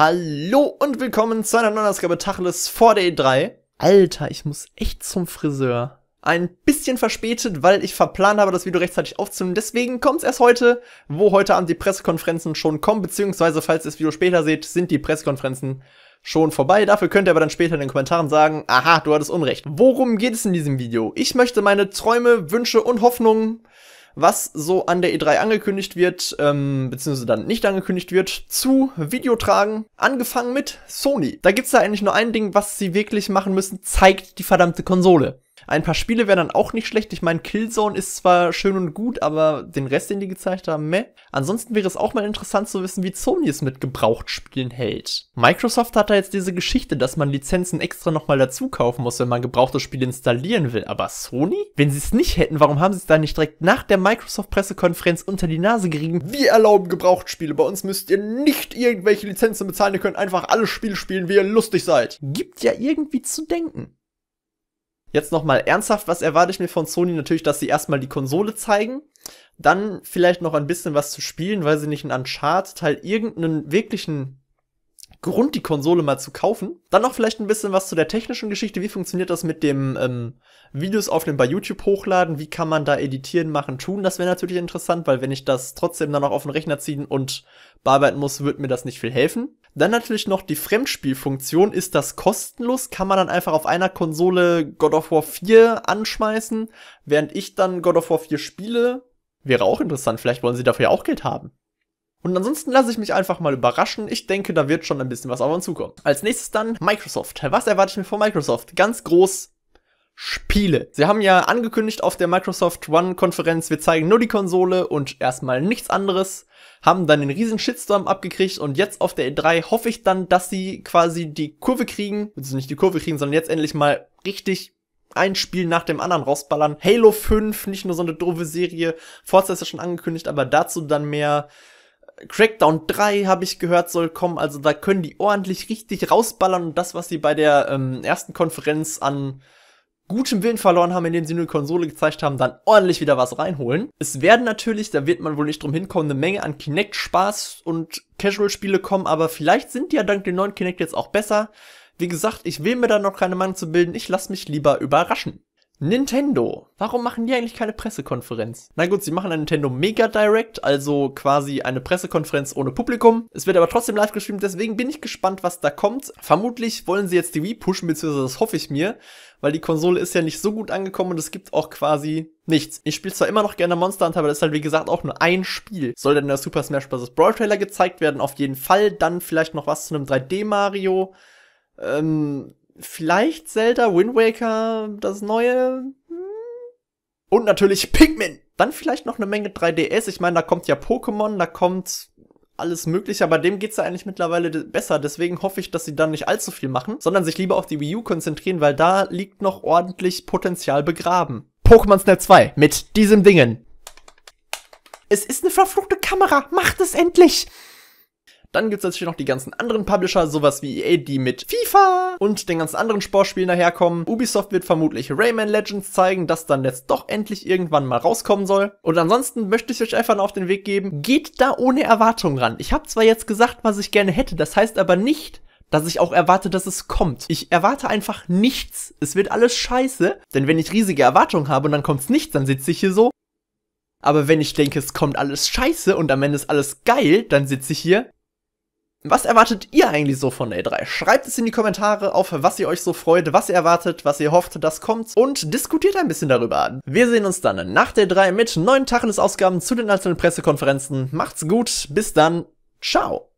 Hallo und willkommen zu einer neuen Ausgabe Tacheles vor der E3. Alter, ich muss echt zum Friseur. Ein bisschen verspätet, weil ich verplant habe, das Video rechtzeitig aufzunehmen. Deswegen kommt's erst heute, wo heute Abend die Pressekonferenzen schon kommen, beziehungsweise falls ihr das Video später seht, sind die Pressekonferenzen schon vorbei. Dafür könnt ihr aber dann später in den Kommentaren sagen, aha, du hattest Unrecht. Worum geht es in diesem Video? Ich möchte meine Träume, Wünsche und Hoffnungen was so an der E3 angekündigt wird, ähm, beziehungsweise dann nicht angekündigt wird, zu Video tragen. Angefangen mit Sony. Da gibt's da eigentlich nur ein Ding, was sie wirklich machen müssen, zeigt die verdammte Konsole. Ein paar Spiele wären dann auch nicht schlecht. Ich meine, Killzone ist zwar schön und gut, aber den Rest, den die gezeigt haben, meh. Ansonsten wäre es auch mal interessant zu wissen, wie Sony es mit Gebrauchtspielen hält. Microsoft hat da jetzt diese Geschichte, dass man Lizenzen extra nochmal dazu kaufen muss, wenn man gebrauchte Spiele installieren will. Aber Sony? Wenn sie es nicht hätten, warum haben sie es da nicht direkt nach der Microsoft-Pressekonferenz unter die Nase gerieben? Wir erlauben Gebrauchtspiele. Bei uns müsst ihr nicht irgendwelche Lizenzen bezahlen. Ihr könnt einfach alle Spiele spielen, wie ihr lustig seid. Gibt ja irgendwie zu denken. Jetzt nochmal ernsthaft, was erwarte ich mir von Sony? Natürlich, dass sie erstmal die Konsole zeigen, dann vielleicht noch ein bisschen was zu spielen, weil sie nicht einen Uncharted halt irgendeinen wirklichen Grund, die Konsole mal zu kaufen. Dann noch vielleicht ein bisschen was zu der technischen Geschichte. Wie funktioniert das mit dem ähm, Videos aufnehmen bei YouTube hochladen? Wie kann man da editieren, machen, tun? Das wäre natürlich interessant, weil wenn ich das trotzdem dann noch auf den Rechner ziehen und bearbeiten muss, wird mir das nicht viel helfen. Dann natürlich noch die Fremdspielfunktion. Ist das kostenlos? Kann man dann einfach auf einer Konsole God of War 4 anschmeißen, während ich dann God of War 4 spiele? Wäre auch interessant. Vielleicht wollen sie dafür ja auch Geld haben. Und ansonsten lasse ich mich einfach mal überraschen. Ich denke, da wird schon ein bisschen was auf uns zukommen. Als nächstes dann Microsoft. Was erwarte ich mir von Microsoft? Ganz groß Spiele. Sie haben ja angekündigt auf der Microsoft One-Konferenz, wir zeigen nur die Konsole und erstmal nichts anderes. Haben dann den riesen Shitstorm abgekriegt und jetzt auf der E3 hoffe ich dann, dass sie quasi die Kurve kriegen, also nicht die Kurve kriegen, sondern jetzt endlich mal richtig ein Spiel nach dem anderen rausballern. Halo 5, nicht nur so eine doofe Serie, Forza ist ja schon angekündigt, aber dazu dann mehr. Crackdown 3 habe ich gehört soll kommen, also da können die ordentlich richtig rausballern und das, was sie bei der ähm, ersten Konferenz an gutem Willen verloren haben, indem sie nur die Konsole gezeigt haben, dann ordentlich wieder was reinholen. Es werden natürlich, da wird man wohl nicht drum hinkommen, eine Menge an Kinect-Spaß und Casual-Spiele kommen, aber vielleicht sind die ja dank dem neuen Kinect jetzt auch besser. Wie gesagt, ich will mir da noch keine Meinung zu bilden, ich lasse mich lieber überraschen. Nintendo. Warum machen die eigentlich keine Pressekonferenz? Na gut, sie machen eine Nintendo Mega Direct, also quasi eine Pressekonferenz ohne Publikum. Es wird aber trotzdem live gestreamt, deswegen bin ich gespannt, was da kommt. Vermutlich wollen sie jetzt die Wii pushen, beziehungsweise das hoffe ich mir, weil die Konsole ist ja nicht so gut angekommen und es gibt auch quasi nichts. Ich spiele zwar immer noch gerne Monster Hunter, aber das ist halt wie gesagt auch nur ein Spiel. Soll denn der Super Smash Bros. Brawl Trailer gezeigt werden, auf jeden Fall. Dann vielleicht noch was zu einem 3D Mario. Ähm, vielleicht Zelda Wind Waker, das neue. Hm. Und natürlich Pikmin. Dann vielleicht noch eine Menge 3DS. Ich meine, da kommt ja Pokémon, da kommt alles Mögliche, aber dem geht's ja eigentlich mittlerweile besser. Deswegen hoffe ich, dass sie dann nicht allzu viel machen, sondern sich lieber auf die Wii U konzentrieren, weil da liegt noch ordentlich Potenzial begraben. Pokémon Snap 2 mit diesem Dingen. Es ist eine verfluchte Kamera. Macht es endlich! Dann gibt es natürlich noch die ganzen anderen Publisher, sowas wie EA, die mit FIFA und den ganzen anderen Sportspielen daherkommen. Ubisoft wird vermutlich Rayman Legends zeigen, das dann jetzt doch endlich irgendwann mal rauskommen soll. Und ansonsten möchte ich euch einfach noch auf den Weg geben, geht da ohne Erwartung ran. Ich habe zwar jetzt gesagt, was ich gerne hätte, das heißt aber nicht, dass ich auch erwarte, dass es kommt. Ich erwarte einfach nichts. Es wird alles scheiße, denn wenn ich riesige Erwartungen habe und dann kommt's nicht, dann sitze ich hier so. Aber wenn ich denke, es kommt alles scheiße und am Ende ist alles geil, dann sitze ich hier was erwartet ihr eigentlich so von A3? Schreibt es in die Kommentare, auf was ihr euch so freut, was ihr erwartet, was ihr hofft, das kommt und diskutiert ein bisschen darüber. Wir sehen uns dann nach der 3 mit neuen Tacheles-Ausgaben zu den einzelnen Pressekonferenzen. Macht's gut, bis dann, ciao!